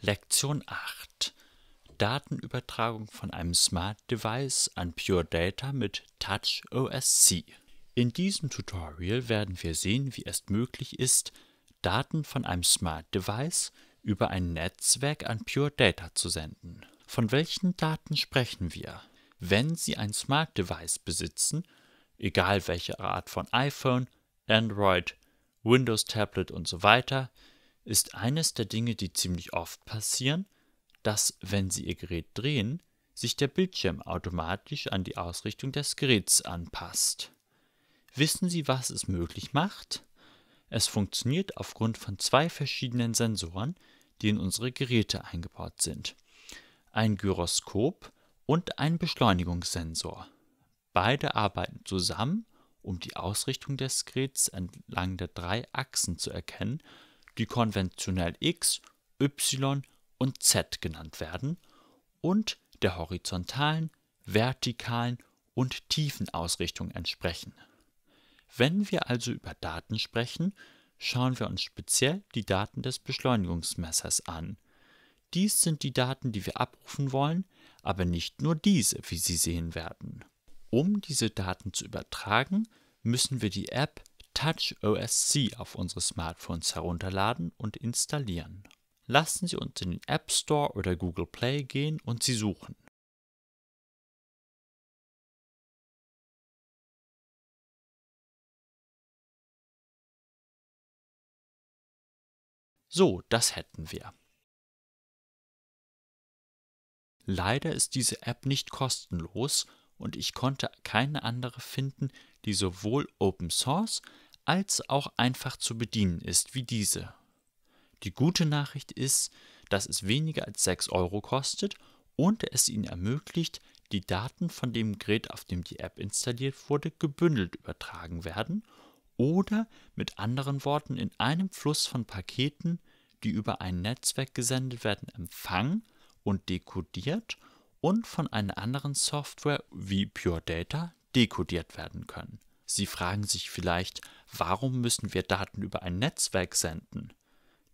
Lektion 8 Datenübertragung von einem Smart Device an Pure Data mit Touch OSC. In diesem Tutorial werden wir sehen, wie es möglich ist, Daten von einem Smart Device über ein Netzwerk an Pure Data zu senden. Von welchen Daten sprechen wir? Wenn Sie ein Smart Device besitzen, egal welche Art von iPhone, Android, Windows Tablet und so weiter, ist eines der Dinge, die ziemlich oft passieren, dass, wenn Sie Ihr Gerät drehen, sich der Bildschirm automatisch an die Ausrichtung des Geräts anpasst. Wissen Sie, was es möglich macht? Es funktioniert aufgrund von zwei verschiedenen Sensoren, die in unsere Geräte eingebaut sind. Ein Gyroskop und ein Beschleunigungssensor. Beide arbeiten zusammen, um die Ausrichtung des Geräts entlang der drei Achsen zu erkennen die konventionell x, y und z genannt werden, und der horizontalen, vertikalen und tiefen Ausrichtung entsprechen. Wenn wir also über Daten sprechen, schauen wir uns speziell die Daten des Beschleunigungsmessers an. Dies sind die Daten, die wir abrufen wollen, aber nicht nur diese, wie Sie sehen werden. Um diese Daten zu übertragen, müssen wir die App Touch OS auf unsere Smartphones herunterladen und installieren. Lassen Sie uns in den App Store oder Google Play gehen und sie suchen. So, das hätten wir. Leider ist diese App nicht kostenlos und ich konnte keine andere finden, die sowohl Open Source als auch einfach zu bedienen ist, wie diese. Die gute Nachricht ist, dass es weniger als 6 Euro kostet und es Ihnen ermöglicht, die Daten von dem Gerät, auf dem die App installiert wurde, gebündelt übertragen werden oder mit anderen Worten in einem Fluss von Paketen, die über ein Netzwerk gesendet werden, empfangen und dekodiert und von einer anderen Software wie Pure Data dekodiert werden können. Sie fragen sich vielleicht, Warum müssen wir Daten über ein Netzwerk senden?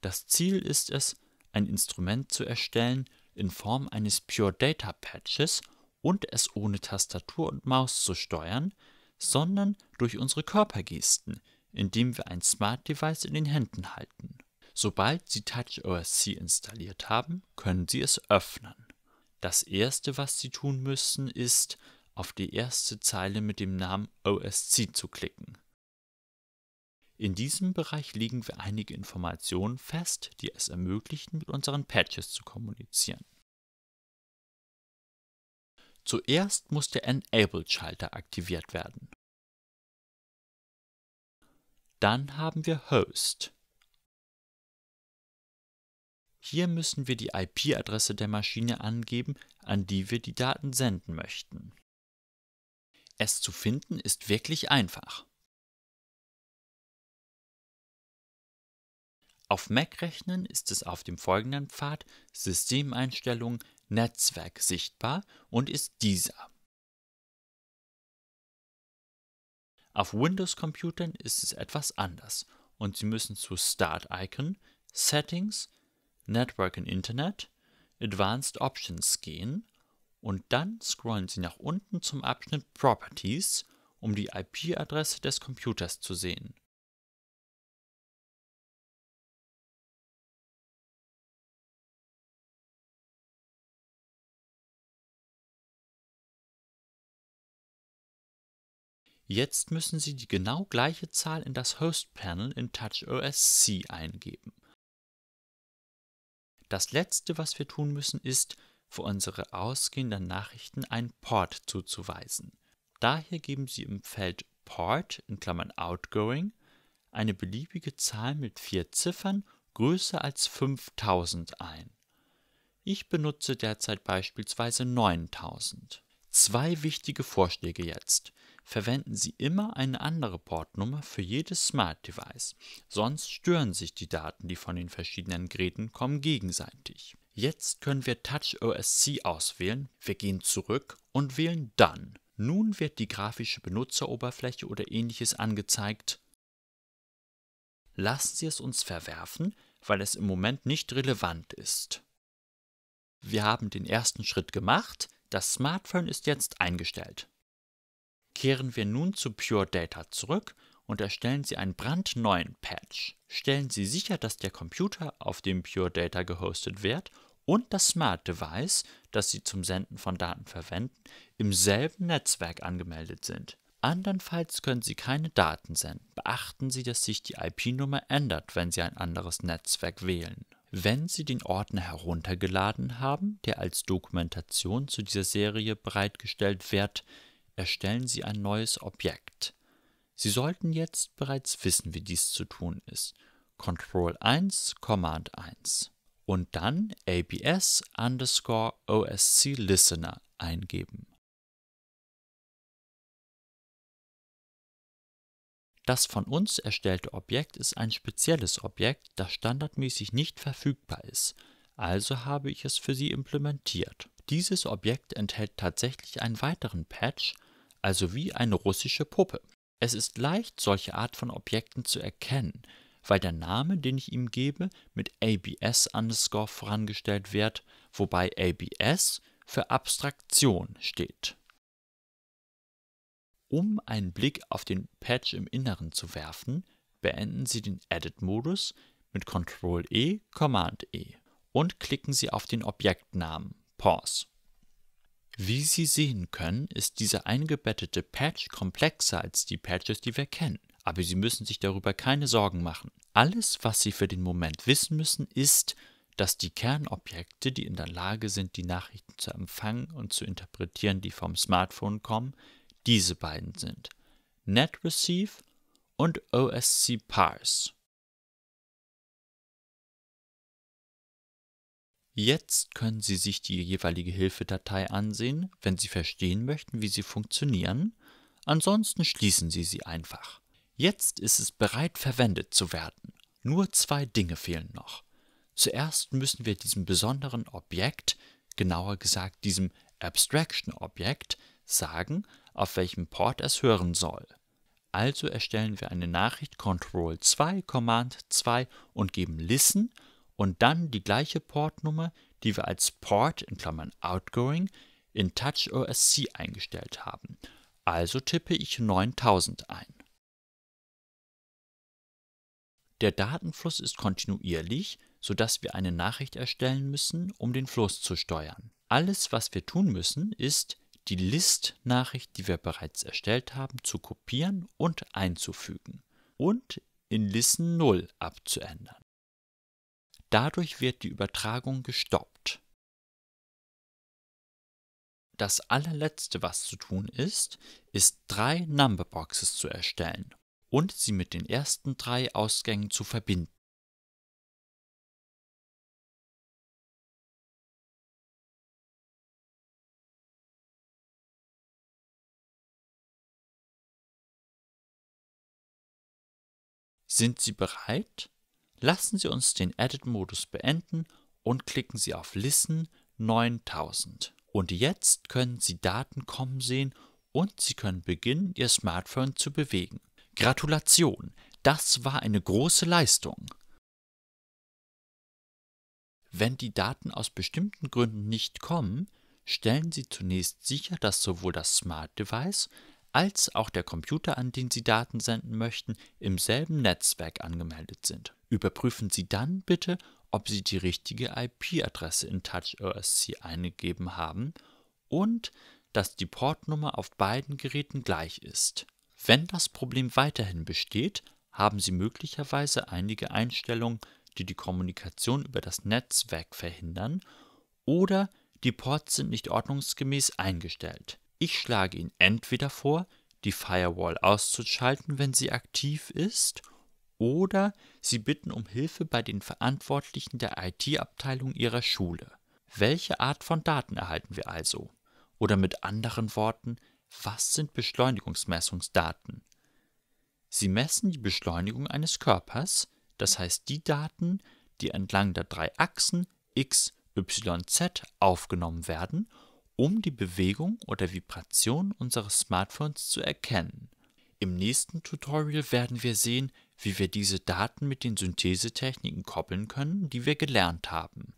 Das Ziel ist es, ein Instrument zu erstellen in Form eines Pure Data Patches und es ohne Tastatur und Maus zu steuern, sondern durch unsere Körpergesten, indem wir ein Smart Device in den Händen halten. Sobald Sie TouchOSC installiert haben, können Sie es öffnen. Das erste, was Sie tun müssen, ist, auf die erste Zeile mit dem Namen OSC zu klicken. In diesem Bereich legen wir einige Informationen fest, die es ermöglichen, mit unseren Patches zu kommunizieren. Zuerst muss der Enable-Schalter aktiviert werden. Dann haben wir Host. Hier müssen wir die IP-Adresse der Maschine angeben, an die wir die Daten senden möchten. Es zu finden ist wirklich einfach. Auf mac rechnen ist es auf dem folgenden Pfad Systemeinstellungen Netzwerk sichtbar und ist dieser. Auf Windows-Computern ist es etwas anders und Sie müssen zu Start Icon, Settings, Network and Internet, Advanced Options gehen und dann scrollen Sie nach unten zum Abschnitt Properties, um die IP-Adresse des Computers zu sehen. Jetzt müssen Sie die genau gleiche Zahl in das Host-Panel in TouchOS C eingeben. Das letzte, was wir tun müssen, ist, für unsere ausgehenden Nachrichten einen Port zuzuweisen. Daher geben Sie im Feld Port in Klammern Outgoing eine beliebige Zahl mit vier Ziffern größer als 5000 ein. Ich benutze derzeit beispielsweise 9000. Zwei wichtige Vorschläge jetzt verwenden Sie immer eine andere Portnummer für jedes Smart Device, sonst stören sich die Daten, die von den verschiedenen Geräten kommen, gegenseitig. Jetzt können wir TouchOSC auswählen, wir gehen zurück und wählen Done. Nun wird die grafische Benutzeroberfläche oder ähnliches angezeigt. Lassen Sie es uns verwerfen, weil es im Moment nicht relevant ist. Wir haben den ersten Schritt gemacht, das Smartphone ist jetzt eingestellt. Kehren wir nun zu Pure Data zurück und erstellen Sie einen brandneuen Patch. Stellen Sie sicher, dass der Computer, auf dem Pure Data gehostet wird, und das Smart Device, das Sie zum Senden von Daten verwenden, im selben Netzwerk angemeldet sind. Andernfalls können Sie keine Daten senden. Beachten Sie, dass sich die IP-Nummer ändert, wenn Sie ein anderes Netzwerk wählen. Wenn Sie den Ordner heruntergeladen haben, der als Dokumentation zu dieser Serie bereitgestellt wird, erstellen Sie ein neues Objekt. Sie sollten jetzt bereits wissen, wie dies zu tun ist. Control 1, Command 1 und dann abs underscore osc listener eingeben. Das von uns erstellte Objekt ist ein spezielles Objekt, das standardmäßig nicht verfügbar ist, also habe ich es für Sie implementiert. Dieses Objekt enthält tatsächlich einen weiteren Patch, also wie eine russische Puppe. Es ist leicht, solche Art von Objekten zu erkennen, weil der Name, den ich ihm gebe, mit ABS underscore vorangestellt wird, wobei ABS für Abstraktion steht. Um einen Blick auf den Patch im Inneren zu werfen, beenden Sie den Edit-Modus mit Ctrl-E, Command-E und klicken Sie auf den Objektnamen Pause. Wie Sie sehen können, ist dieser eingebettete Patch komplexer als die Patches, die wir kennen, aber Sie müssen sich darüber keine Sorgen machen. Alles, was Sie für den Moment wissen müssen, ist, dass die Kernobjekte, die in der Lage sind, die Nachrichten zu empfangen und zu interpretieren, die vom Smartphone kommen, diese beiden sind. NetReceive und OSC Parse. Jetzt können Sie sich die jeweilige Hilfedatei ansehen, wenn Sie verstehen möchten, wie sie funktionieren. Ansonsten schließen Sie sie einfach. Jetzt ist es bereit verwendet zu werden. Nur zwei Dinge fehlen noch. Zuerst müssen wir diesem besonderen Objekt, genauer gesagt diesem Abstraction-Objekt, sagen, auf welchem Port es hören soll. Also erstellen wir eine Nachricht Ctrl 2, Command 2 und geben Listen und dann die gleiche Portnummer, die wir als Port in Klammern Outgoing in TouchOS C eingestellt haben. Also tippe ich 9000 ein. Der Datenfluss ist kontinuierlich, sodass wir eine Nachricht erstellen müssen, um den Fluss zu steuern. Alles, was wir tun müssen, ist, die List-Nachricht, die wir bereits erstellt haben, zu kopieren und einzufügen und in Listen 0 abzuändern. Dadurch wird die Übertragung gestoppt. Das allerletzte, was zu tun ist, ist drei Numberboxes zu erstellen und sie mit den ersten drei Ausgängen zu verbinden. Sind Sie bereit? Lassen Sie uns den Edit-Modus beenden und klicken Sie auf Listen 9000. Und jetzt können Sie Daten kommen sehen und Sie können beginnen, Ihr Smartphone zu bewegen. Gratulation, das war eine große Leistung. Wenn die Daten aus bestimmten Gründen nicht kommen, stellen Sie zunächst sicher, dass sowohl das Smart Device als auch der Computer, an den Sie Daten senden möchten, im selben Netzwerk angemeldet sind. Überprüfen Sie dann bitte, ob Sie die richtige IP-Adresse in TouchOSC eingegeben haben und dass die Portnummer auf beiden Geräten gleich ist. Wenn das Problem weiterhin besteht, haben Sie möglicherweise einige Einstellungen, die die Kommunikation über das Netzwerk verhindern oder die Ports sind nicht ordnungsgemäß eingestellt. Ich schlage Ihnen entweder vor, die Firewall auszuschalten, wenn sie aktiv ist, oder Sie bitten um Hilfe bei den Verantwortlichen der IT-Abteilung Ihrer Schule. Welche Art von Daten erhalten wir also? Oder mit anderen Worten, was sind Beschleunigungsmessungsdaten? Sie messen die Beschleunigung eines Körpers, das heißt die Daten, die entlang der drei Achsen x, y, z aufgenommen werden um die Bewegung oder Vibration unseres Smartphones zu erkennen. Im nächsten Tutorial werden wir sehen, wie wir diese Daten mit den Synthesetechniken koppeln können, die wir gelernt haben.